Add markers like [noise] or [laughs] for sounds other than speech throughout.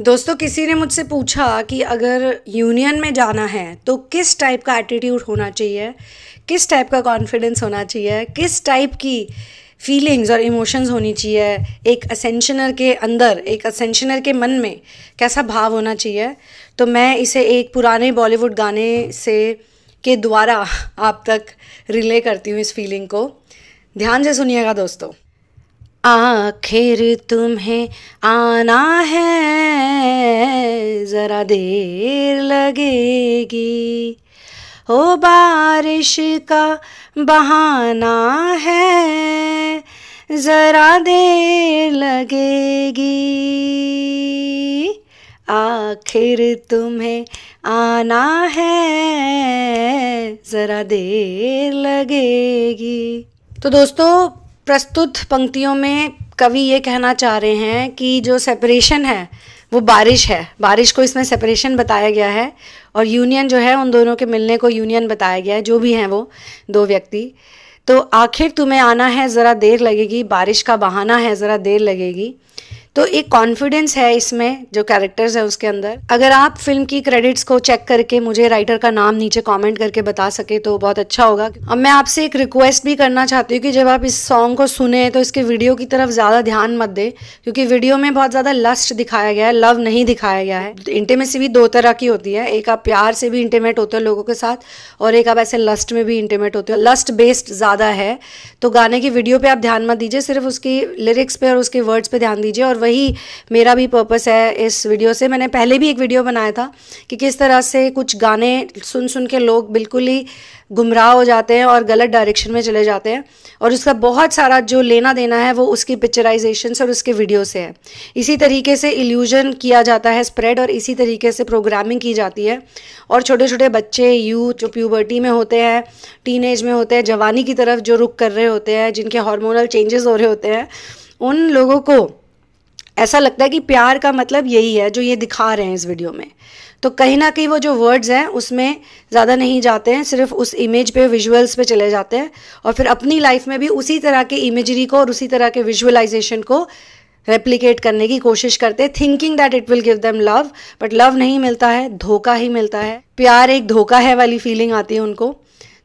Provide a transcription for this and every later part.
दोस्तों किसी ने मुझसे पूछा कि अगर यूनियन में जाना है तो किस टाइप का एटीट्यूड होना चाहिए किस टाइप का कॉन्फिडेंस होना चाहिए किस टाइप की फीलिंग्स और इमोशंस होनी चाहिए एक असेंशनर के अंदर एक असेंशनर के मन में कैसा भाव होना चाहिए तो मैं इसे एक पुराने बॉलीवुड गाने से के द्वारा आप तक रिले करती हूँ इस फीलिंग को ध्यान से सुनिएगा दोस्तों आखिर तुम्हें आना है ज़रा देर लगेगी ओ बारिश का बहाना है ज़रा देर लगेगी आखिर तुम्हें आना है ज़रा देर लगेगी तो दोस्तों प्रस्तुत पंक्तियों में कवि ये कहना चाह रहे हैं कि जो सेपरेशन है वो बारिश है बारिश को इसमें सेपरेशन बताया गया है और यूनियन जो है उन दोनों के मिलने को यूनियन बताया गया है जो भी हैं वो दो व्यक्ति तो आखिर तुम्हें आना है ज़रा देर लगेगी बारिश का बहाना है ज़रा देर लगेगी तो एक कॉन्फिडेंस है इसमें जो कैरेक्टर्स है उसके अंदर अगर आप फिल्म की क्रेडिट्स को चेक करके मुझे राइटर का नाम नीचे कमेंट करके बता सके तो बहुत अच्छा होगा अब मैं आपसे एक रिक्वेस्ट भी करना चाहती हूँ कि जब आप इस सॉन्ग को सुने तो इसके वीडियो की तरफ ज़्यादा ध्यान मत दें क्योंकि वीडियो में बहुत ज़्यादा लस्ट दिखाया गया है लव नहीं दिखाया गया है इंटीमेसी भी दो तरह की होती है एक आप प्यार से भी इंटीमेट होते हो लोगों के साथ और एक आप ऐसे लस्ट में भी इंटीमेट होते हो लस्ट बेस्ड ज़्यादा है तो गाने की वीडियो पर आप ध्यान मत दीजिए सिर्फ उसकी लिरिक्स पे और उसके वर्ड्स पे ध्यान दीजिए और वही मेरा भी पर्पस है इस वीडियो से मैंने पहले भी एक वीडियो बनाया था कि किस तरह से कुछ गाने सुन सुन के लोग बिल्कुल ही गुमराह हो जाते हैं और गलत डायरेक्शन में चले जाते हैं और उसका बहुत सारा जो लेना देना है वो उसकी पिक्चराइजेशन से और उसके वीडियो से है इसी तरीके से इल्यूजन किया जाता है स्प्रेड और इसी तरीके से प्रोग्रामिंग की जाती है और छोटे छोटे बच्चे यूथ जो प्यूबर्टी में होते हैं टीन में होते हैं जवानी की तरफ जो रुख कर रहे होते हैं जिनके हॉर्मोनल चेंजेस हो रहे होते हैं उन लोगों को ऐसा लगता है कि प्यार का मतलब यही है जो ये दिखा रहे हैं इस वीडियो में तो कहीं ना कहीं वो जो वर्ड्स हैं उसमें ज़्यादा नहीं जाते हैं सिर्फ उस इमेज पे विजुअल्स पे चले जाते हैं और फिर अपनी लाइफ में भी उसी तरह के इमेजरी को और उसी तरह के विजुअलाइजेशन को रेप्लीकेट करने की कोशिश करते हैं thinking that it will give them love but love नहीं मिलता है धोखा ही मिलता है प्यार एक धोखा है वाली फीलिंग आती है उनको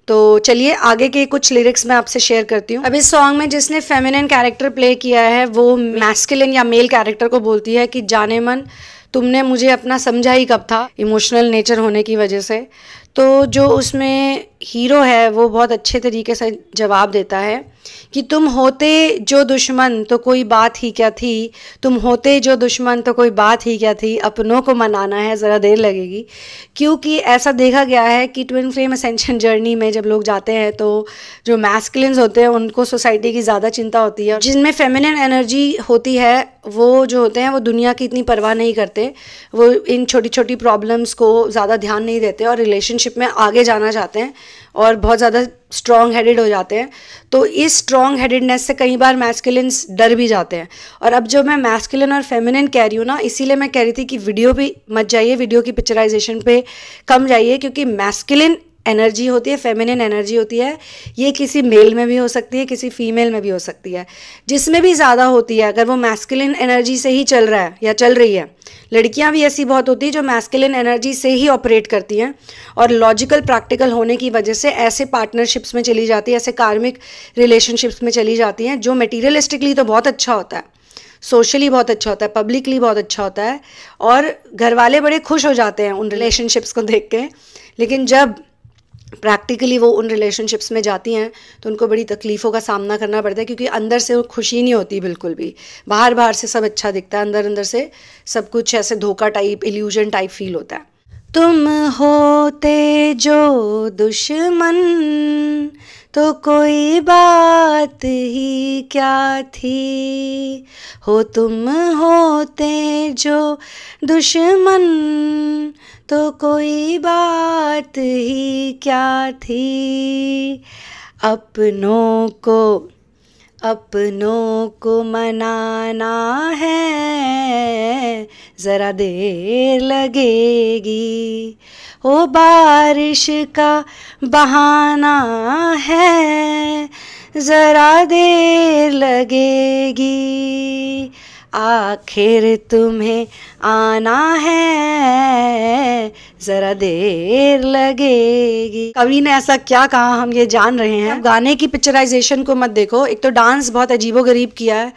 तो चलिए आगे के कुछ लिरिक्स मैं आपसे शेयर करती हूँ अब इस सॉन्ग में जिसने फेमिनिन कैरेक्टर प्ले किया है वो मैस्किलिन या मेल कैरेक्टर को बोलती है कि जाने मन तुमने मुझे अपना समझा ही कब था इमोशनल नेचर होने की वजह से तो जो उसमें हीरो है वो बहुत अच्छे तरीके से जवाब देता है कि तुम होते जो दुश्मन तो कोई बात ही क्या थी तुम होते जो दुश्मन तो कोई बात ही क्या थी अपनों को मनाना है ज़रा देर लगेगी क्योंकि ऐसा देखा गया है कि ट्विन फ्लेम असेंशन जर्नी में जब लोग जाते हैं तो जो मैस्किलिन्स होते हैं उनको सोसाइटी की ज़्यादा चिंता होती है जिनमें फेमिनिन एनर्जी होती है वो जो होते हैं वो दुनिया की इतनी परवाह नहीं करते वो इन छोटी छोटी प्रॉब्लम्स को ज़्यादा ध्यान नहीं देते और रिलेशनशिप में आगे जाना चाहते हैं और बहुत ज़्यादा स्ट्रॉन्ग हेडेड हो जाते हैं तो इस स्ट्रॉन्ग हेडेडनेस से कई बार मैस्किलिन डर भी जाते हैं और अब जो मैं मैस्किलिन और फेमिनिन कह रही हूँ ना इसीलिए मैं कह रही थी कि वीडियो भी मत जाइए वीडियो की पिक्चराइजेशन पे कम जाइए क्योंकि मैस्किलिन एनर्जी होती है फेमिनिन एनर्जी होती है ये किसी मेल में भी हो सकती है किसी फीमेल में भी हो सकती है जिसमें भी ज़्यादा होती है अगर वो मैस्किलिन एनर्जी से ही चल रहा है या चल रही है लड़कियाँ भी ऐसी बहुत होती हैं जो मैस्किलिन एनर्जी से ही ऑपरेट करती हैं और लॉजिकल प्रैक्टिकल होने की वजह से ऐसे पार्टनरशिप्स में चली जाती है ऐसे कार्मिक रिलेशनशिप्स में चली जाती हैं जो मटीरियलिस्टिकली तो बहुत अच्छा होता है सोशली बहुत अच्छा होता है पब्लिकली बहुत अच्छा होता है और घर वाले बड़े खुश हो जाते हैं उन रिलेशनशिप्स को देख के लेकिन जब प्रैक्टिकली वो उन रिलेशनशिप्स में जाती हैं तो उनको बड़ी तकलीफ़ों का सामना करना पड़ता है क्योंकि अंदर से वो खुशी नहीं होती बिल्कुल भी बाहर बाहर से सब अच्छा दिखता है अंदर अंदर से सब कुछ ऐसे धोखा टाइप इल्यूजन टाइप फील होता है तुम होते जो दुश्मन तो कोई बात ही क्या थी हो तुम होते जो दुश्मन तो कोई बात ही क्या थी अपनों को अपनों को मनाना है ज़रा देर लगेगी ओ बारिश का बहाना है ज़रा देर लगेगी आखिर तुम्हें आना है ज़रा देर लगेगी कवि ने ऐसा क्या कहा हम ये जान रहे हैं गाने की पिक्चराइजेशन को मत देखो एक तो डांस बहुत अजीबो गरीब किया है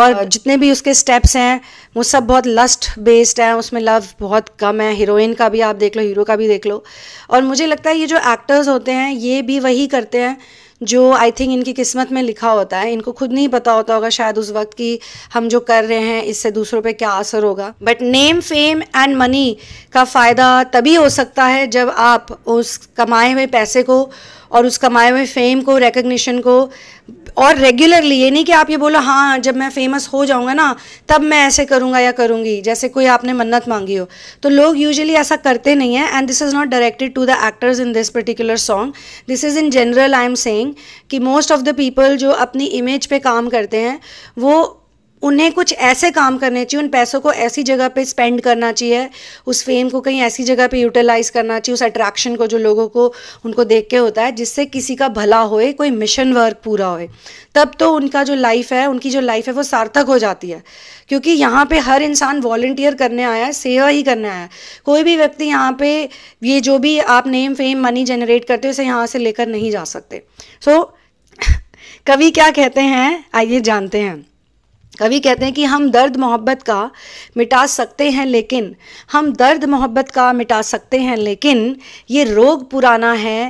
और जितने भी उसके स्टेप्स हैं वो सब बहुत लस्ट बेस्ड हैं उसमें लव बहुत कम है हीरोइन का भी आप देख लो हीरो का भी देख लो और मुझे लगता है ये जो एक्टर्स होते हैं ये भी वही करते हैं जो आई थिंक इनकी किस्मत में लिखा होता है इनको खुद नहीं पता होता होगा शायद उस वक्त कि हम जो कर रहे हैं इससे दूसरों पे क्या असर होगा but name fame and money का फ़ायदा तभी हो सकता है जब आप उस कमाए हुए पैसे को और उस कमाए हुए फेम को रिकग्निशन को और रेगुलरली ये नहीं कि आप ये बोलो हाँ जब मैं फेमस हो जाऊँगा ना तब मैं ऐसे करूँगा या करूँगी जैसे कोई आपने मन्नत मांगी हो तो लोग यूजुअली ऐसा करते नहीं है and this is not directed to the actors in this particular song this is in general I am saying कि मोस्ट ऑफ द पीपल जो अपनी इमेज पे काम करते हैं वो उन्हें कुछ ऐसे काम करने चाहिए उन पैसों को ऐसी जगह पे स्पेंड करना चाहिए उस फेम को कहीं ऐसी जगह पे यूटिलाइज करना चाहिए उस अट्रैक्शन को जो लोगों को उनको देख के होता है जिससे किसी का भला होए कोई मिशन वर्क पूरा होए तब तो उनका जो लाइफ है उनकी जो लाइफ है वो सार्थक हो जाती है क्योंकि यहाँ पर हर इंसान वॉल्टियर करने आया है सेवा ही करने आया है कोई भी व्यक्ति यहाँ पर ये जो भी आप नेम फेम मनी जनरेट करते हो उसे यहाँ से लेकर नहीं जा सकते सो so, [laughs] कवि क्या कहते हैं आइए जानते हैं कवि कहते हैं कि हम दर्द मोहब्बत का मिटा सकते हैं लेकिन हम दर्द मोहब्बत का मिटा सकते हैं लेकिन ये रोग पुराना है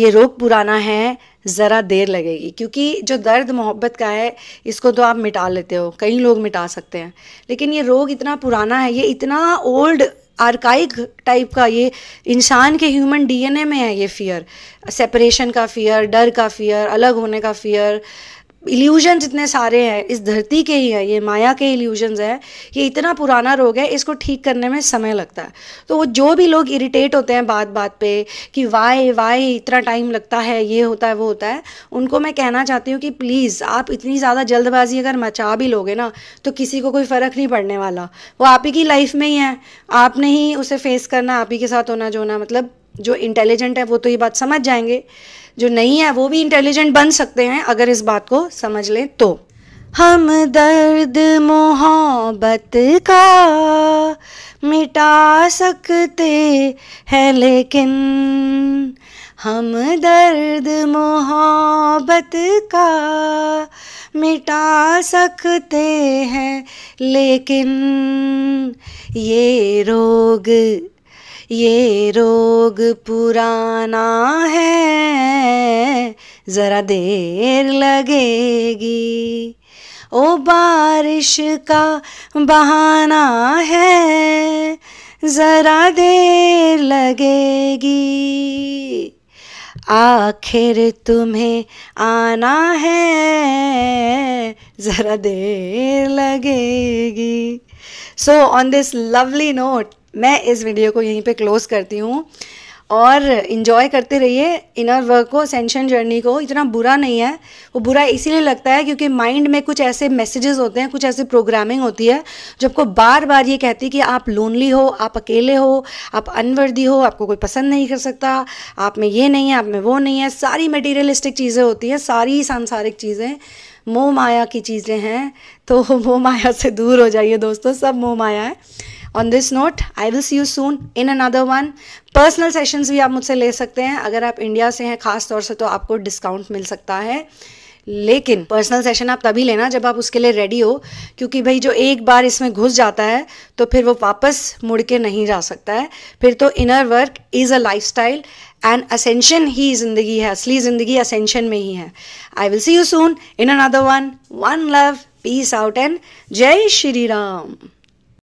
ये रोग पुराना है ज़रा देर लगेगी क्योंकि जो दर्द मोहब्बत का है इसको तो आप मिटा लेते हो कई लोग मिटा सकते हैं लेकिन ये रोग इतना पुराना है ये इतना ओल्ड आर्काइक टाइप का ये इंसान के ह्यूमन डीएनए में है ये फ़ियर सेपरेशन का फ़ियर डर का फ़ियर अलग होने का फ़ियर इल्यूजन जितने सारे हैं इस धरती के ही हैं ये माया के इल्यूजन्स हैं ये इतना पुराना रोग है इसको ठीक करने में समय लगता है तो वो जो भी लोग इरिटेट होते हैं बात बात पे कि वाई वाई इतना टाइम लगता है ये होता है वो होता है उनको मैं कहना चाहती हूँ कि प्लीज़ आप इतनी ज़्यादा जल्दबाजी अगर मचा भी लोगे ना तो किसी को कोई फ़र्क नहीं पड़ने वाला वो आप ही की लाइफ में ही है आपने ही उसे फेस करना आप ही के साथ होना जो होना मतलब जो इंटेलिजेंट है वो तो ये बात समझ जाएंगे जो नहीं है वो भी इंटेलिजेंट बन सकते हैं अगर इस बात को समझ लें तो हम दर्द मोहब्बत का मिटा सकते हैं लेकिन हम दर्द मोहब्बत का मिटा सकते हैं लेकिन ये रोग ये रोग पुराना है ज़रा देर लगेगी ओ बारिश का बहाना है ज़रा देर लगेगी आखिर तुम्हें आना है ज़रा देर लगेगी so on this lovely note मैं इस वीडियो को यहीं पे क्लोज़ करती हूँ और इन्जॉय करते रहिए इनर वर्क को सेंशन जर्नी को इतना बुरा नहीं है वो बुरा इसीलिए लगता है क्योंकि माइंड में कुछ ऐसे मैसेजेस होते हैं कुछ ऐसी प्रोग्रामिंग होती है जो आपको बार बार ये कहती है कि आप लोनली हो आप अकेले हो आप अनवर्दी हो आपको कोई पसंद नहीं कर सकता आप में ये नहीं है आप में वो नहीं है सारी मटीरियलिस्टिक चीज़ें होती हैं सारी सांसारिक चीज़ें मोह माया की चीज़ें हैं तो [laughs] मोह माया से दूर हो जाइए दोस्तों सब मोह माया है on this note I will see you soon in another one personal sessions भी आप मुझसे ले सकते हैं अगर आप इंडिया से हैं खास तौर से तो आपको डिस्काउंट मिल सकता है लेकिन पर्सनल सेशन आप तभी लेना जब आप उसके लिए रेडी हो क्योंकि भाई जो एक बार इसमें घुस जाता है तो फिर वो वापस मुड़ के नहीं जा सकता है फिर तो inner work is a life style and ascension ही जिंदगी है असली जिंदगी असेंशन में ही है I will see you soon in another one one love peace out and जय श्री राम